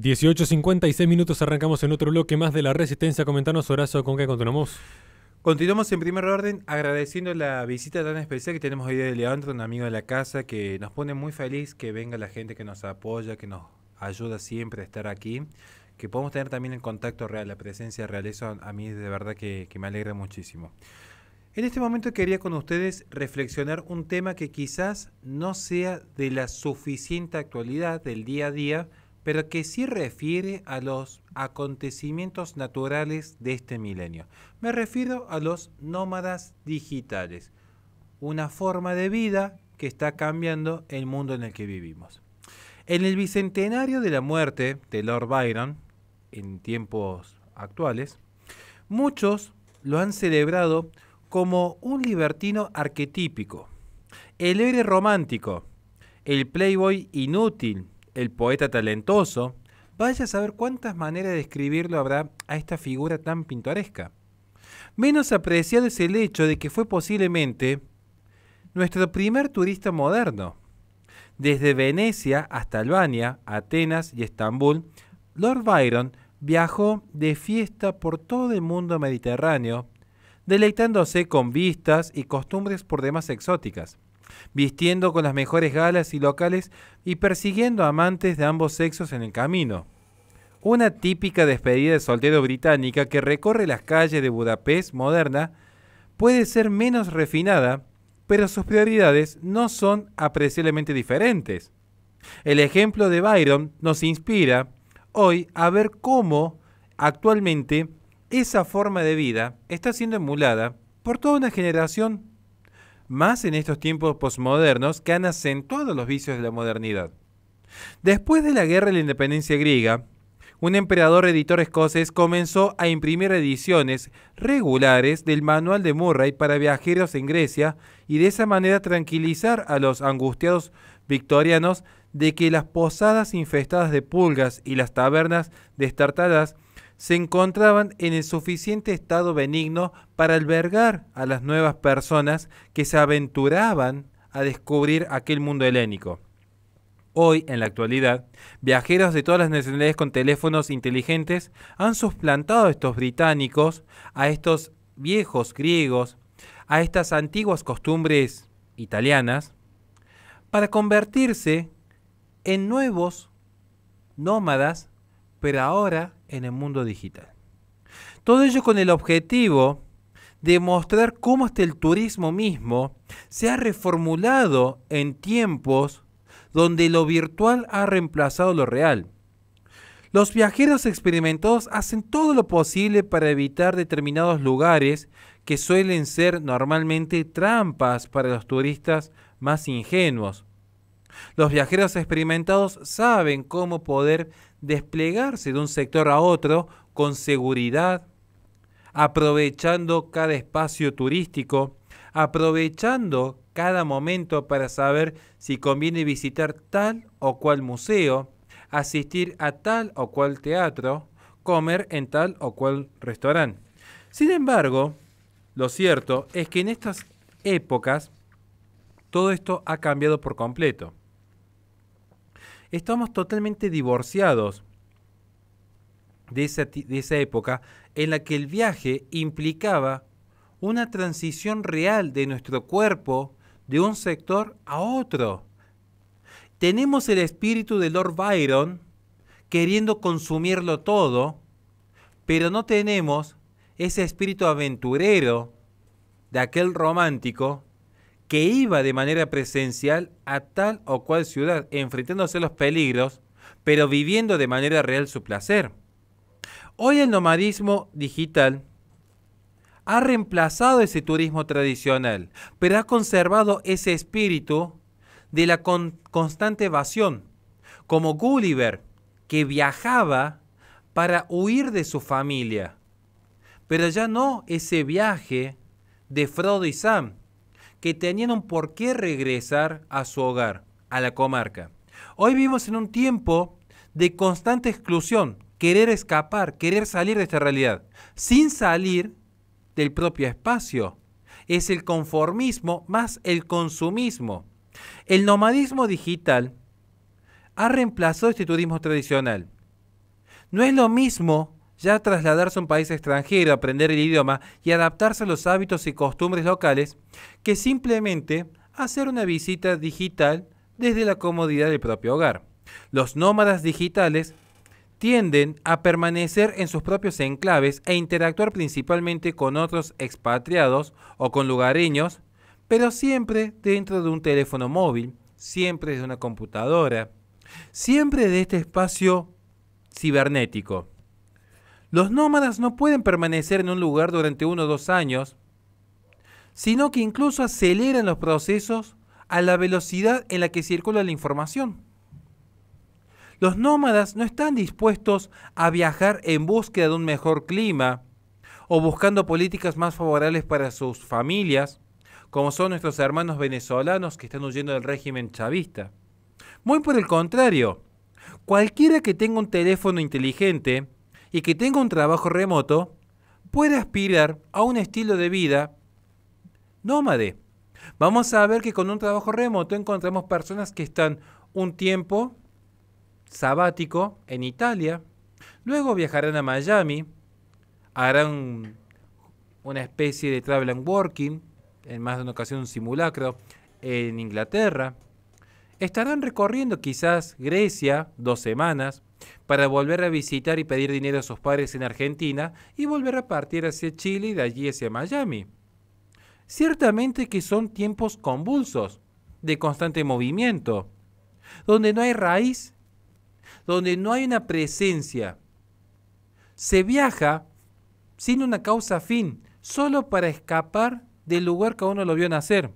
18.56 minutos, arrancamos en otro bloque más de la Resistencia. Comentanos, Horacio, ¿con qué continuamos? Continuamos en primer orden agradeciendo la visita tan especial que tenemos hoy de Leandro, un amigo de la casa, que nos pone muy feliz que venga la gente que nos apoya, que nos ayuda siempre a estar aquí, que podamos tener también el contacto real, la presencia real. Eso a mí de verdad que, que me alegra muchísimo. En este momento quería con ustedes reflexionar un tema que quizás no sea de la suficiente actualidad del día a día, pero que sí refiere a los acontecimientos naturales de este milenio. Me refiero a los nómadas digitales, una forma de vida que está cambiando el mundo en el que vivimos. En el bicentenario de la muerte de Lord Byron, en tiempos actuales, muchos lo han celebrado como un libertino arquetípico, el héroe romántico, el playboy inútil, el poeta talentoso. Vaya a saber cuántas maneras de escribirlo habrá a esta figura tan pintoresca. Menos apreciado es el hecho de que fue posiblemente nuestro primer turista moderno. Desde Venecia hasta Albania, Atenas y Estambul, Lord Byron viajó de fiesta por todo el mundo mediterráneo, deleitándose con vistas y costumbres por demás exóticas vistiendo con las mejores galas y locales y persiguiendo amantes de ambos sexos en el camino. Una típica despedida de soltero británica que recorre las calles de Budapest moderna puede ser menos refinada, pero sus prioridades no son apreciablemente diferentes. El ejemplo de Byron nos inspira hoy a ver cómo actualmente esa forma de vida está siendo emulada por toda una generación más en estos tiempos posmodernos que han acentuado los vicios de la modernidad. Después de la guerra de la independencia griega, un emperador editor escocés comenzó a imprimir ediciones regulares del manual de Murray para viajeros en Grecia y de esa manera tranquilizar a los angustiados victorianos de que las posadas infestadas de pulgas y las tabernas destartadas se encontraban en el suficiente estado benigno para albergar a las nuevas personas que se aventuraban a descubrir aquel mundo helénico. Hoy, en la actualidad, viajeros de todas las nacionalidades con teléfonos inteligentes han suplantado a estos británicos, a estos viejos griegos, a estas antiguas costumbres italianas, para convertirse en nuevos nómadas pero ahora en el mundo digital. Todo ello con el objetivo de mostrar cómo este el turismo mismo se ha reformulado en tiempos donde lo virtual ha reemplazado lo real. Los viajeros experimentados hacen todo lo posible para evitar determinados lugares que suelen ser normalmente trampas para los turistas más ingenuos, los viajeros experimentados saben cómo poder desplegarse de un sector a otro con seguridad, aprovechando cada espacio turístico, aprovechando cada momento para saber si conviene visitar tal o cual museo, asistir a tal o cual teatro, comer en tal o cual restaurante. Sin embargo, lo cierto es que en estas épocas todo esto ha cambiado por completo estamos totalmente divorciados de esa, época en la que el viaje implicaba una transición real de nuestro cuerpo de un sector a otro. Tenemos el espíritu de Lord Byron queriendo consumirlo todo, pero no tenemos ese espíritu aventurero de aquel romántico que iba de manera presencial a tal o cual ciudad, enfrentándose a los peligros, pero viviendo de manera real su placer. Hoy el nomadismo digital ha reemplazado ese turismo tradicional, pero ha conservado ese espíritu de la constante evasión, como Gulliver, que viajaba para huir de su familia. Pero ya no ese viaje de Frodo y Sam, que tenían por qué regresar a su hogar, a la comarca. Hoy vivimos en un tiempo de constante exclusión, querer escapar, querer salir de esta realidad, sin salir del propio espacio. Es el conformismo más el consumismo. El nomadismo digital ha reemplazado este turismo tradicional. No es lo mismo ya trasladarse a un país extranjero, aprender el idioma y adaptarse a los hábitos y costumbres locales, que simplemente hacer una visita digital desde la comodidad del propio hogar. Los nómadas digitales tienden a permanecer en sus propios enclaves e interactuar principalmente con otros expatriados o con lugareños, pero siempre dentro de un teléfono móvil, siempre desde una computadora, siempre de este espacio cibernético. Los nómadas no pueden permanecer en un lugar durante uno o dos años, sino que incluso aceleran los procesos a la velocidad en la que circula la información. Los nómadas no están dispuestos a viajar en búsqueda de un mejor clima o buscando políticas más favorables para sus familias, como son nuestros hermanos venezolanos que están huyendo del régimen chavista. Muy por el contrario, cualquiera que tenga un teléfono inteligente y que tenga un trabajo remoto puede aspirar a un estilo de vida nómade. Vamos a ver que con un trabajo remoto encontramos personas que están un tiempo sabático en Italia, luego viajarán a Miami, harán una especie de travel and working, en más de una ocasión un simulacro, en Inglaterra. Estarán recorriendo quizás Grecia dos semanas, para volver a visitar y pedir dinero a sus padres en Argentina y volver a partir hacia Chile y de allí hacia Miami. Ciertamente que son tiempos convulsos, de constante movimiento, donde no hay raíz, donde no hay una presencia. Se viaja sin una causa fin, solo para escapar del lugar que uno lo vio nacer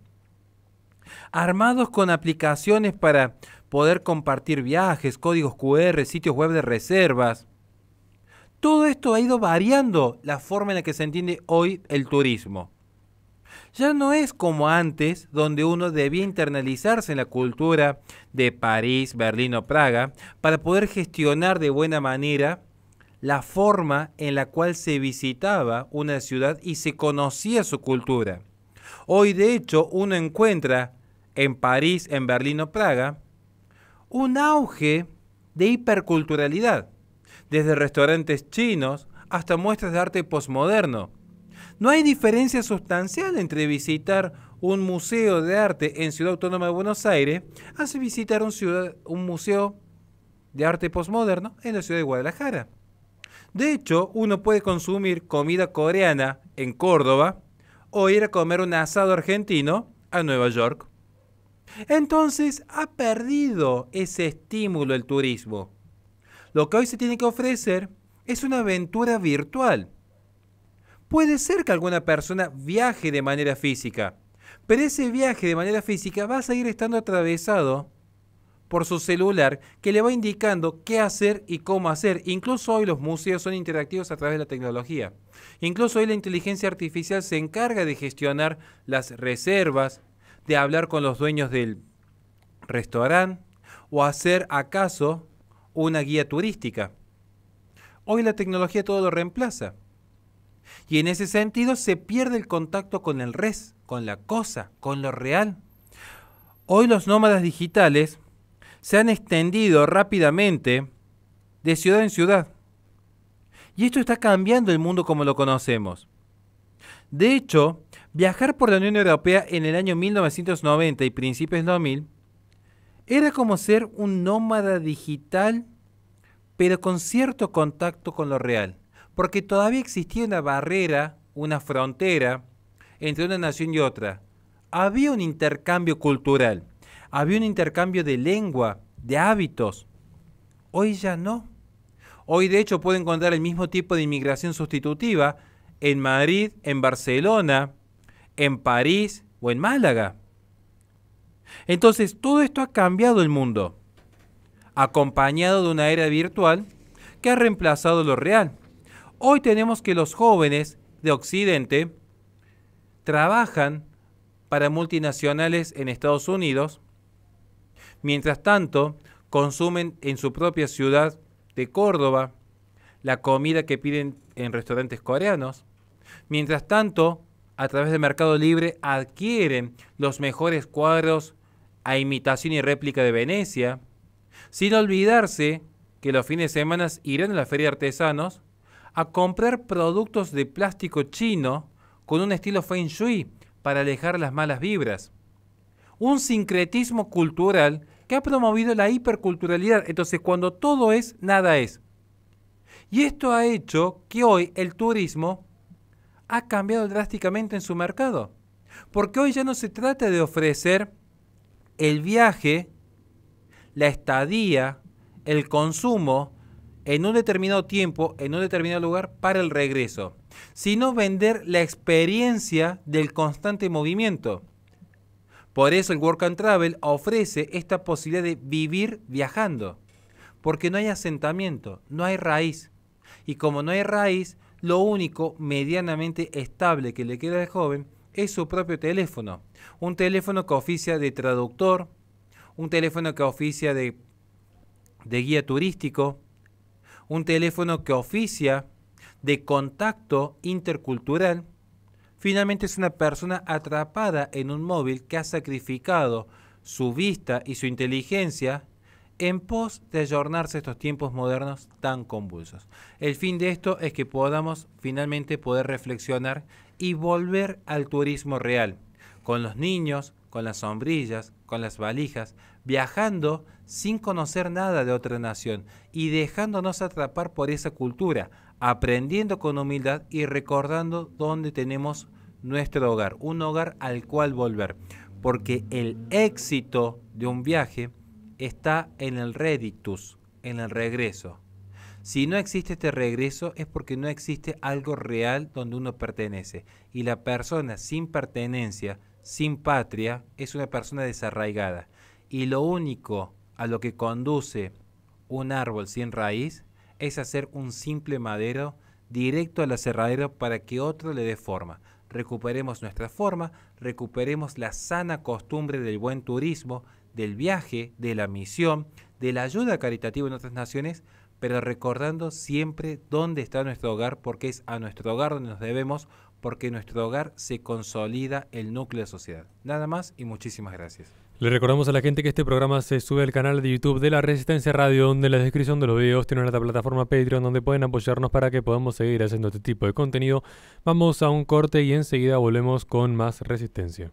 armados con aplicaciones para poder compartir viajes, códigos QR, sitios web de reservas. Todo esto ha ido variando la forma en la que se entiende hoy el turismo. Ya no es como antes, donde uno debía internalizarse en la cultura de París, Berlín o Praga para poder gestionar de buena manera la forma en la cual se visitaba una ciudad y se conocía su cultura. Hoy de hecho uno encuentra en París, en Berlín o Praga, un auge de hiperculturalidad, desde restaurantes chinos hasta muestras de arte posmoderno. No hay diferencia sustancial entre visitar un museo de arte en Ciudad Autónoma de Buenos Aires hace visitar un, museo de arte posmoderno en la ciudad de Guadalajara. De hecho, uno puede consumir comida coreana en Córdoba o ir a comer un asado argentino a Nueva York. Entonces ha perdido ese estímulo el turismo. Lo que hoy se tiene que ofrecer es una aventura virtual. Puede ser que alguna persona viaje de manera física, pero ese viaje de manera física va a seguir estando atravesado por su celular que le va indicando qué hacer y cómo hacer. Incluso hoy los museos son interactivos a través de la tecnología. Incluso hoy la inteligencia artificial se encarga de gestionar las reservas, de hablar con los dueños del restaurante o hacer acaso una guía turística. Hoy la tecnología todo lo reemplaza. Y en ese sentido se pierde el contacto con el res, con la cosa, con lo real. Hoy los nómadas digitales se han extendido rápidamente de ciudad en ciudad. Y esto está cambiando el mundo como lo conocemos. De hecho, Viajar por la Unión Europea en el año 1990 y principios 2000 era como ser un nómada digital, pero con cierto contacto con lo real, porque todavía existía una barrera, una frontera entre una nación y otra. Había un intercambio cultural, había un intercambio de lengua, de hábitos. Hoy ya no. Hoy de hecho puedo encontrar el mismo tipo de inmigración sustitutiva en Madrid, en Barcelona, en París o en Málaga. Entonces, todo esto ha cambiado el mundo, acompañado de una era virtual que ha reemplazado lo real. Hoy tenemos que los jóvenes de Occidente trabajan para multinacionales en Estados Unidos, mientras tanto consumen en su propia ciudad de Córdoba la comida que piden en restaurantes coreanos, mientras tanto a través del Mercado Libre adquieren los mejores cuadros a imitación y réplica de Venecia, sin olvidarse que los fines de semana irán a la Feria de Artesanos a comprar productos de plástico chino con un estilo feng shui para alejar las malas vibras. Un sincretismo cultural que ha promovido la hiperculturalidad. Entonces, cuando todo es, nada es. Y esto ha hecho que hoy el turismo ha cambiado drásticamente en su mercado. Porque hoy ya no se trata de ofrecer el viaje, la estadía, el consumo en un determinado tiempo, en un determinado lugar para el regreso, sino vender la experiencia del constante movimiento. Por eso el Work and Travel ofrece esta posibilidad de vivir viajando, porque no hay asentamiento, no hay raíz. Y como no hay raíz, lo único medianamente estable que le queda al joven es su propio teléfono. Un teléfono que oficia de traductor, un teléfono que oficia de, de guía turístico, un teléfono que oficia de contacto intercultural. Finalmente es una persona atrapada en un móvil que ha sacrificado su vista y su inteligencia en pos de ayornarse estos tiempos modernos tan convulsos. El fin de esto es que podamos finalmente poder reflexionar y volver al turismo real, con los niños, con las sombrillas, con las valijas, viajando sin conocer nada de otra nación y dejándonos atrapar por esa cultura, aprendiendo con humildad y recordando dónde tenemos nuestro hogar, un hogar al cual volver, porque el éxito de un viaje está en el redictus, en el regreso. Si no existe este regreso es porque no existe algo real donde uno pertenece. Y la persona sin pertenencia, sin patria, es una persona desarraigada. Y lo único a lo que conduce un árbol sin raíz es hacer un simple madero directo al aserradero para que otro le dé forma. Recuperemos nuestra forma, recuperemos la sana costumbre del buen turismo, del viaje, de la misión, de la ayuda caritativa en otras naciones, pero recordando siempre dónde está nuestro hogar, porque es a nuestro hogar donde nos debemos, porque nuestro hogar se consolida el núcleo de sociedad. Nada más y muchísimas gracias. Le recordamos a la gente que este programa se sube al canal de YouTube de la Resistencia Radio, donde en la descripción de los videos tienen la plataforma Patreon, donde pueden apoyarnos para que podamos seguir haciendo este tipo de contenido. Vamos a un corte y enseguida volvemos con más Resistencia.